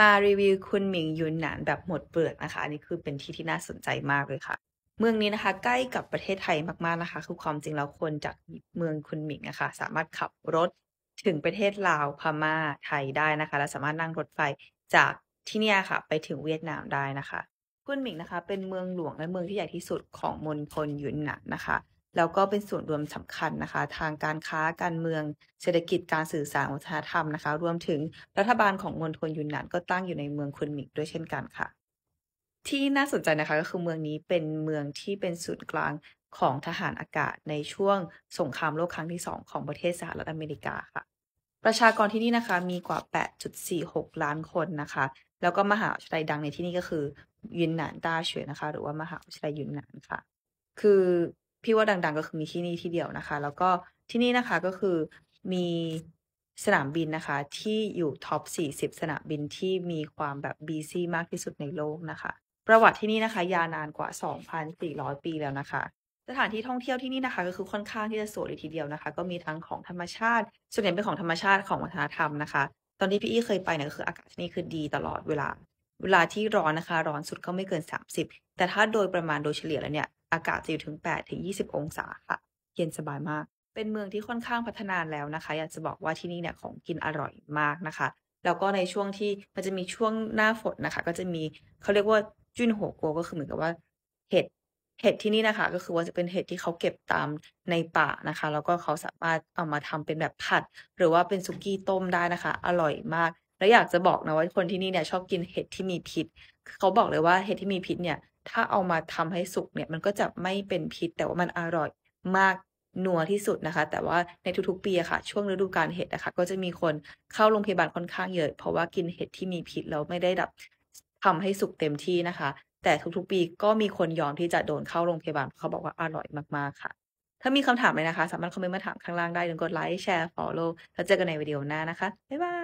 มารีวิวคุณหมิงยุนหนาน แบบหมดเปลือกนะคะ อันนี้คือเป็นที่ที่น่าสนใจมากเลยค่ะ เมืองนี้นะคะ ใกล้กับประเทศไทยมากๆนะคะ คือความจริงแล้วคนจากเมืองคุณหมิงนะคะสามารถขับรถถึงประเทศลาวพม่าไทยได้นะคะ และสามารถนั่งรถไฟจากที่นี่ค่ะ ไปถึงเวียดนามได้นะคะ คุณหมิงนะคะ เป็นเมืองหลวงและเมืองที่ใหญ่ที่สุดของมณฑลยุนหนานนะคะแล้วก็เป็นส่วนรวมสำคัญนะคะ ทางการค้าการเมืองเศรษฐกิจการสื่อสารวัฒนธรรมนะคะ รวมถึงรัฐบาลของมณฑลยุนนานก็ตั้งอยู่ในเมืองคุนมิงด้วยเช่นกันค่ะ ที่น่าสนใจนะคะก็คือเมืองนี้เป็นเมืองที่เป็นศูนย์กลางของทหารอากาศในช่วงสงครามโลกครั้งที่2ของประเทศสหรัฐอเมริกาค่ะ ประชากรที่นี่นะคะมีกว่า 8.46 ล้านคนนะคะ แล้วก็มหาวิทยาลัยดังในที่นี่ก็คือยุนนานต้าเฉวยนะคะ หรือว่ามหาวิทยาลัยยุนนานค่ะ คือพี่ว่าดังๆก็คือมีที่นี่ที่เดียวนะคะ แล้วก็ที่นี่นะคะก็คือมีสนามบินนะคะที่อยู่ท็อป 40 สนามบินที่มีความแบบบีซี่มากที่สุดในโลกนะคะ ประวัติที่นี่นะคะ ยาวนานกว่า 2,400 ปีแล้วนะคะ สถานที่ท่องเที่ยวที่นี่นะคะ ก็คือค่อนข้างที่จะสวยเลยทีเดียวนะคะก็มีทั้งของธรรมชาติ ส่วนใหญ่เป็นของธรรมชาติของวัฒนธรรมนะคะตอนที่พี่อี้เคยไปเนี่ยก็คือ อากาศที่นี่คือดีตลอดเวลาเวลาที่ร้อนนะคะ ร้อนสุดก็ไม่เกิน 30 แต่ถ้าโดยประมาณโดยเฉลี่ยแล้วเนี่ยอากาศจะอยู่ถึง8ถึง20 องศาค่ะ เย็นสบายมาก เป็นเมืองที่ค่อนข้างพัฒนาแล้วนะคะ อยากจะบอกว่าที่นี่เนี่ยของกินอร่อยมากนะคะ แล้วก็ในช่วงที่มันจะมีช่วงหน้าฝนนะคะ ก็จะมีเขาเรียกว่าจุนโหโกก็คือเหมือนกับว่าเห็ด เห็ดที่นี่นะคะ ก็คือว่าจะเป็นเห็ดที่เขาเก็บตามในป่านะคะ แล้วก็เขาสามารถเอามาทำเป็นแบบผัด หรือว่าเป็นซุกี้ต้มได้นะคะ อร่อยมาก แล้วอยากจะบอกนะว่าคนที่นี่เนี่ยชอบกินเห็ดที่มีพิษเขาบอกเลยว่าเห็ดที่มีพิษเนี่ยถ้าเอามาทำให้สุกเนี่ยมันก็จะไม่เป็นพิษแต่ว่ามันอร่อยมากนัวที่สุดนะคะ แต่ว่าในทุกๆปีค่ะ ช่วงฤดูการเห็ดนะคะ ก็จะมีคนเข้าโรงพยาบาลค่อนข้างเยอะ เพราะว่ากินเห็ดที่มีพิษแล้วไม่ได้ดับทำให้สุกเต็มที่นะคะ แต่ทุกๆปีก็มีคนยอมที่จะโดนเข้าโรงพยาบาลเขาบอกว่าอร่อยมากๆค่ะ ถ้ามีคำถามเลยนะคะ สามารถคอมเมนต์มาถามข้างล่างได้ดือกดไลค์แชร์ฟอลโล่แล้วเจอกันในวิดีโอหน้านะคะบ๊ายบาย